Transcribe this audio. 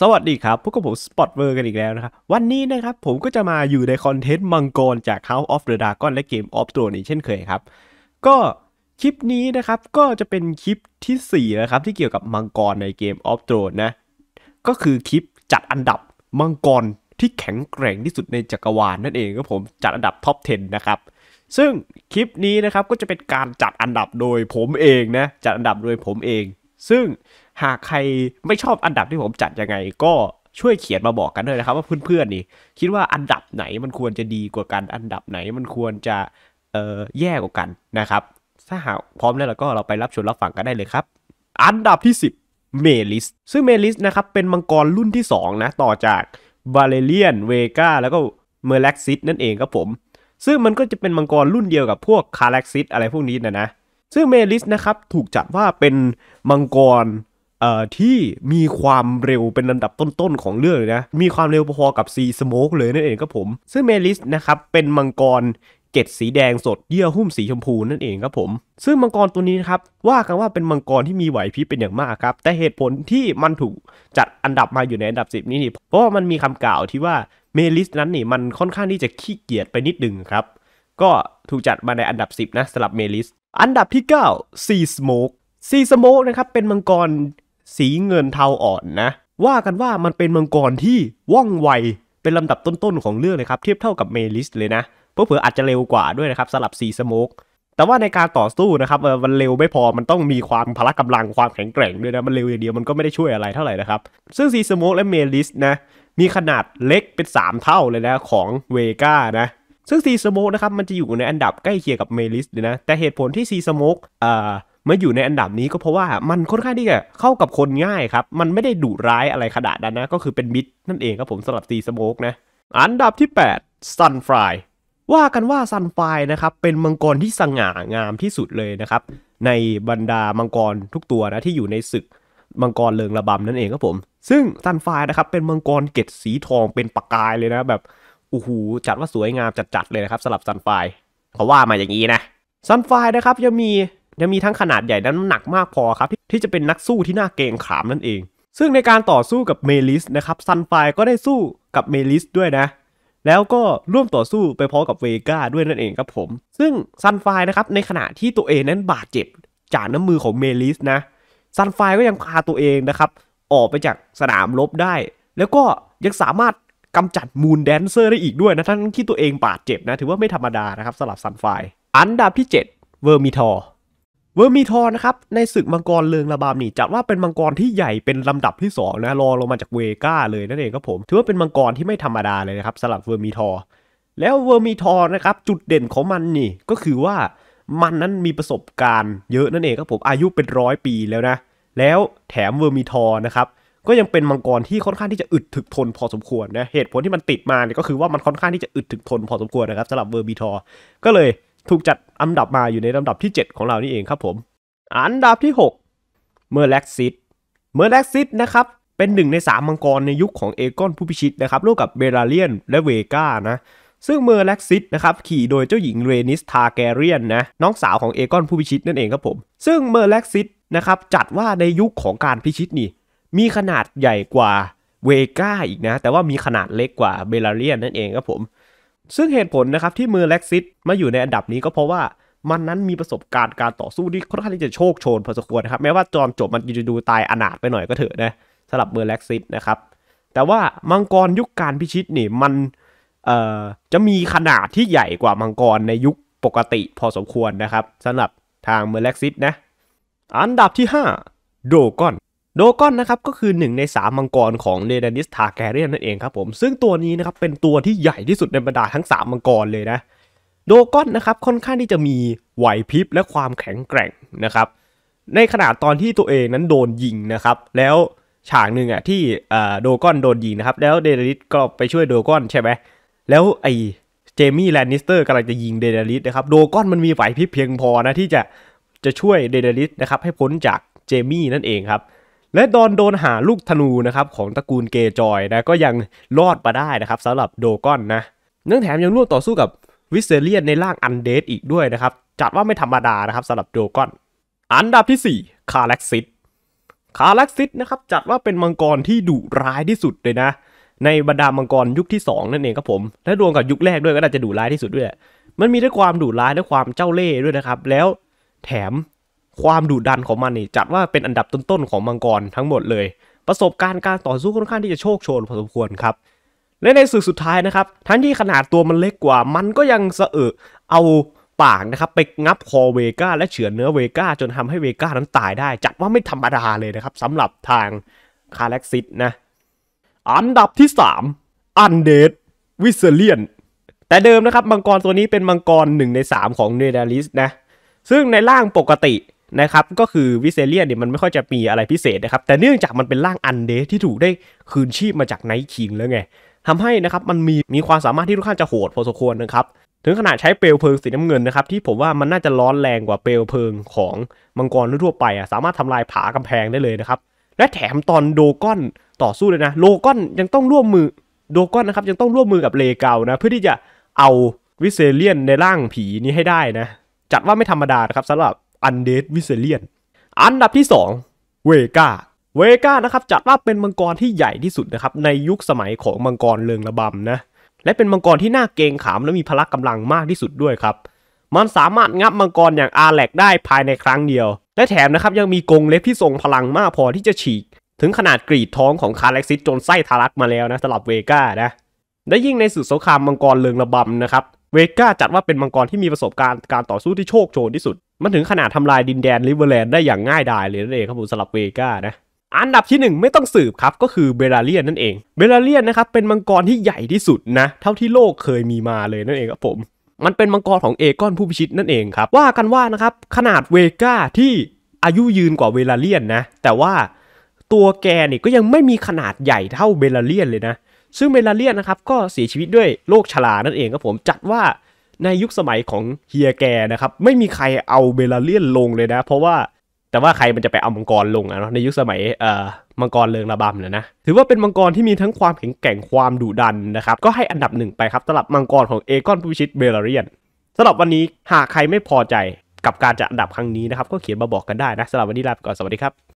สวัสดีครับ พวกกับผมสปอตเวอร์กันอีกแล้วนะครับ วันนี้นะครับผมก็จะมาอยู่ในคอนเทนต์มังกรจาก House of the Dragon และเกม of Thrones อีกเช่นเคยครับ ก็คลิปนี้นะครับก็จะเป็นคลิปที่4นะครับที่เกี่ยวกับมังกรในเกม of Thrones นะ ก็คือคลิปจัดอันดับมังกรที่แข็งแกร่งที่สุดในจักรวาลนนั่นเองครับผมจัดอันดับท็อป10 นะครับ ซึ่งคลิปนี้นะครับก็จะเป็นการจัดอันดับโดยผมเองนะจัดอันดับโดยผมเอง ซึ่งหากใครไม่ชอบอันดับที่ผมจัดยังไงก็ช่วยเขียนมาบอกกันด้วยนะครับว่าเพื่อนๆนี่คิดว่าอันดับไหนมันควรจะดีกว่ากันอันดับไหนมันควรจะเอ่อแย่กว่ากันนะครับ ถ้าหากพร้อมแล้วเราก็เราไปรับชมรับฟังกันได้เลยครับ อันดับที่ 10 เมลิสซึ่งเมลิสนะครับเป็นมังกรรุ่นที่2นะต่อจากบาเลเลียนเวกาแล้วก็เมรลักซิสนั่นเองครับผม ซึ่งมันก็จะเป็นมังกรรุ่นเดียวกับพวกคาแลักซิสอะไรพวกนี้นะนะซึ่งเมลิสนะครับถูกจัดว่าเป็นมังกรเอ่อที่มีความเร็วเป็นลำดับต้นๆของเรื่องเลยนะ มีความเร็วพอๆกับซีสโมกเลยนั่นเองครับผม ซึ่งเมลิสนะครับ เป็นมังกรเกตสีแดงสด เยื่อหุ้มสีชมพูนั่นเองครับผม ซึ่งมังกรตัวนี้นะครับ ว่ากันว่าเป็นมังกรที่มีไหวพริบเป็นอย่างมากครับ แต่เหตุผลที่มันถูกจัดอันดับมาอยู่ในอันดับ 10นี้นี่เพราะว่ามันมีคำกล่าวที่ว่าเมลิสนั้นนี่มันค่อนข้างที่จะขี้เกียจไปนิดหนึ่งครับ ก็ถูกจัดมาในอันดับ 10นะสำหรับเมลิสอันดับที่9ซีสโมกซีสโมกนะครับเป็นมังกรสีเงินเทาอ่อนนะ ว่ากันว่ามันเป็นมังกรที่ว่องไวเป็นลำดับต้นๆของเรื่องเลยครับเทียบเท่ากับเมลิสเลยนะ เพื่อเผื่ออาจจะเร็วกว่าด้วยนะครับสลับสีสโมกแต่ว่าในการต่อสู้นะครับมันเร็วไม่พอมันต้องมีความพละกำลังความแข็งแกร่งด้วยนะมันเร็วอย่างเดียวมันก็ไม่ได้ช่วยอะไรเท่าไหร่นะครับซึ่งซีสโมกและเมลิสนะมีขนาดเล็กเป็น 3 เท่าเลยนะของเวก้านะ ซึ่งซีสโมกนะครับมันจะอยู่ในอันดับใกล้เคียงกับเมลิสเลยนะแต่เหตุผลที่ซีสโมกอ่ามาอยู่ในอันดับนี้ก็เพราะว่ามันค่อนข้างที่จะเข้ากับคนง่ายครับ มันไม่ได้ดุร้ายอะไรขนาดนั้นนะ ก็คือเป็นมิดนั่นเองครับผมสำหรับตีสโมกนะ อันดับที่8 Sunfly ว่ากันว่า s ซันไฟนะครับเป็นมังกรที่สง่างามที่สุดเลยนะครับ ในบรรดามังกรทุกตัวนะที่อยู่ในศึกมังกรเลิงระบำนั่นเองครับผม ซึ่งซันไฟนะครับเป็นมังกรเกตสีทองเป็นประกายเลยนะ แบบโอ้โหจัดว่าสวยงามจัดๆเลยนะครับสลับซันไฟเขาว่ามาอย่างนี้นะซันไฟนะครับยังมียังมีทั้งขนาดใหญ่และน้ำหนักมากพอครับ ที่จะเป็นนักสู้ที่น่าเกรงขามนั่นเอง ซึ่งในการต่อสู้กับเมลิสนะครับซันไฟก็ได้สู้กับเมลิสด้วยนะแล้วก็ร่วมต่อสู้ไปพร้อมกับเวก้าด้วยนั่นเองครับผมซึ่งซันไฟนะครับในขณะที่ตัวเองนั้นบาดเจ็บจากน้ำมือของเมลิสนะซันไฟก็ยังพาตัวเองนะครับออกไปจากสนามรบได้ แล้วก็ยังสามารถกำจัดมูนแดนเซอร์ได้อีกด้วยนะทั้งที่ตัวเองบาดเจ็บนะถือว่าไม่ธรรมดานะครับสลับซันไฟอันดับที่7เวอร์มิทอร์เวอร์มีทอนะครับในศึกมังกรเลืองระบามนี่จัดว่าเป็นมังกรที่ใหญ่เป็นลำดับที่2นะรองลงมาจากเวก้าเลยนั่นเองครับผมถือว่าเป็นมังกรที่ไม่ธรรมดาเลยนะครับสำหรับเวอร์มีทอแล้วเวอร์มีทอนะครับจุดเด่นของมันนี่ก็คือว่ามันนั้นมีประสบการณ์เยอะนั่นเองครับผมอายุเป็นร้อยปีแล้วนะ แล้วแถมเวอร์มีทอนะครับก็ยังเป็นมังกรที่ค่อนข้างที่จะอึดถึกทนพอสมควรนะเหตุผลที่มันติดมาเนี่ยก็คือว่ามันค่อนข้างที่จะอึดถึกทนพอสมควรนะครับสำหรับเวอร์มีทอก็เลยถูกจัดอันดับมาอยู่ในลำดับที่ 7 ของเรานี่เองครับผม อันดับที่ 6 เมอร์แล็กซิตเมอร์แล็กซิตนะครับเป็นหนึ่งใน3มังกรในยุคของเอกอนผู้พิชิตนะครับร่วมกับเบราเลียนและเวก้านะซึ่งเมอร์แล็กซิตนะครับขี่โดยเจ้าหญิงเรนิสทาแกเรียนนะน้องสาวของเอกอนผู้พิชิตนั่นเองครับผม ซึ่งเมอร์แล็กซิตนะครับจัดว่าในยุคของการพิชิตนี่มีขนาดใหญ่กว่าเวก้าอีกนะแต่ว่ามีขนาดเล็กกว่าเบราเลียนนั่นเองครับผมซึ่งเหตุผลนะครับที่มือแล็กซิตมาอยู่ในอันดับนี้ก็เพราะว่ามันนั้นมีประสบการณ์การต่อสู้ที่ค่อนข้างที่จะโชคโชนพอสมควรนะครับแม้ว่าจอมจบมันจะดูตายอนาถไปหน่อยก็เถอะนะสำหรับเมอร์แล็กซิสนะครับ แต่ว่ามังกรยุคการพิชิตนี่มันจะมีขนาดที่ใหญ่กว่ามังกรในยุคปกติพอสมควรนะครับสำหรับทางเมอร์แล็กซิสนะอันดับที่ 5 โดกอนโดกอนนะครับก็คือ1ใน3 มังกรของเดนนิส ทาแกเรียนนั่นเองครับผม ซึ่งตัวนี้นะครับเป็นตัวที่ใหญ่ที่สุดในบรรดาทั้ง 3 มังกรเลยนะโดกอนนะครับค่อนข้างที่จะมีไหวพริบและความแข็งแกร่งนะครับในขณะตอนที่ตัวเองนั้นโดนยิงนะครับแล้วฉากหนึ่งอ่ะที่โดกอนโดนยิงนะครับแล้วเดนนิสก็ไปช่วยโดกอนใช่ไหมแล้วไอ้เจมี่แลนนิสเตอร์กำลังจะยิงเดนาิสนะครับโดกอนมันมีไหวพริบเพียงพอนะที่จะจะช่วยเดนาิสนะครับให้พ้นจากเจมี่นั่นเองครับและดอนโดนหาลูกธนูนะครับของตระกูลเกจอยนะก็ยังรอดมาได้นะครับสำหรับโดกอนนะเนื่องแถมยังร่วมต่อสู้กับวิเซเลียนในร่างอันเดดอีกด้วยนะครับ จัดว่าไม่ธรรมดานะครับสำหรับโดกอน อันดับที่ 4 คาแล็กซิสคาแล็กซิสนะครับ จัดว่าเป็นมังกรที่ดุร้ายที่สุดเลยนะ ในบรรดามังกรยุคที่ 2 นั่นเองครับผม และรวมกับยุคแรกด้วยก็น่าจะดุร้ายที่สุดด้วย มันมีทั้งความดุร้ายและความเจ้าเล่ห์ด้วยนะครับ แล้วแถมความดุดันของมันนี่จัดว่าเป็นอันดับต้นๆ ของมังกรทั้งหมดเลย ประสบการณ์การต่อสู้ค่อนข้างที่จะโชคโชนพอสมควรครับ และในสึกสุดท้ายนะครับ ทั้งที่ขนาดตัวมันเล็กกว่า มันก็ยังสะเออเอาปากนะครับไปงับคอเวก้า และเฉือนเนื้อเวก้า จนทำให้เวก้านั้นตายได้ จัดว่าไม่ธรรมดาเลยนะครับสำหรับทางคาแล็กซิตนะอันดับที่3อันเดดวิเซเลียนแต่เดิมนะครับมังกรตัวนี้เป็นมังกรหนึ่งใน3 ของเนดาลิสนะซึ่งในร่างปกตินะครับก็คือวิเซเลียนเนี่ยมันไม่ค่อยจะมีอะไรพิเศษนะครับ แต่เนื่องจากมันเป็นร่างอันเดที่ถูกได้คืนชีพมาจากไนท์คิง แล้วไงทำให้นะครับมันมีมีความสามารถที่ทุกนข้างจะโหดพอสมควรนะครับ ถึงขนาดใช้เปลวเพลิงสีน้ำเงินนะครับ ที่ผมว่ามันน่าจะร้อนแรงกว่าเปลวเพลิงของมังกรทั่วไปอ่ะสามารถทำลายผากำแพงได้เลยนะครับ และแถมตอนโดก้อนต่อสู้เลยนะ โลก้อนยังต้องร่วมมือโดก้อนนะครับยังต้องร่วมมือกับเลเกานะเพื่อที่จะเอาวิเซเลียนในร่างผีนี้ให้ได้นะจัดว่าไม่ธรรมดานะครับสำหรับอันเดสวิเซเลียน อันดับที่2เวกาเวกานะครับจัดว่าเป็นมังกรที่ใหญ่ที่สุดนะครับในยุคสมัยของมังกรเลิงระบำนะ และเป็นมังกรที่น่าเกรงขาม และมีพละกกำลังมากที่สุดด้วยครับ มันสามารถงับมังกรอย่างอาแลกได้ภายในครั้งเดียว และแถมนะครับยังมีกรงเล็บที่ทรงพลังมากพอที่จะฉีก ถึงขนาดกรีดท้องของคาเล็กซิสจนไส้ทะลักมาแล้วนะสำหรับเวกานะและยิ่งในสุดสงครามมังกรเลิงระบำนะครับเวก้าจัดว่าเป็นมังกรที่มีประสบการณ์การต่อสู้ที่โชคโชนที่สุด มันถึงขนาดทำลายดินแดนลิเวอร์แลนด์ได้อย่างง่ายดายเลยนั่นเองครับผมสำหรับเวก้านะอันดับที่ 1ไม่ต้องสืบครับก็คือเบลาเลียนนั่นเองเบลาเลียนนะครับเป็นมังกรที่ใหญ่ที่สุดนะเท่าที่โลกเคยมีมาเลยนั่นเองครับผมมันเป็นมังกรของเอกอนผู้พิชิตนั่นเองครับว่ากันว่านะครับขนาดเวก้าที่อายุยืนกว่าเบลาเลียนนะแต่ว่าตัวแกนี่ก็ยังไม่มีขนาดใหญ่เท่าเบลาเลียนเลยนะซึ่งเมลาเลียนนะครับก็เสียชีวิตด้วยโรคชรานั่นเองครับผมจัดว่าในยุคสมัยของเฮียแกนะครับไม่มีใครเอาเมลาเลียนลงเลยนะ เพราะว่าแต่ว่าใครมันจะไปเอามังกรลงอะเนาะในยุคสมัยเอ่อมังกรเลิงระบำเนี่ยนะถือว่าเป็นมังกรที่มีทั้งความแข็งแกร่งความดุดันนะครับ ก็ให้อันดับหนึ่งไปครับสำหรับมังกรของเอกอนผู้ชิตเบลาเรียนสำหรับวันนี้หากใครไม่พอใจกับการจัดอันดับครั้งนี้นะครับ ก็เขียนมาบอกกันได้นะสำหรับวันนี้ลาไปก่อนสวัสดีครับ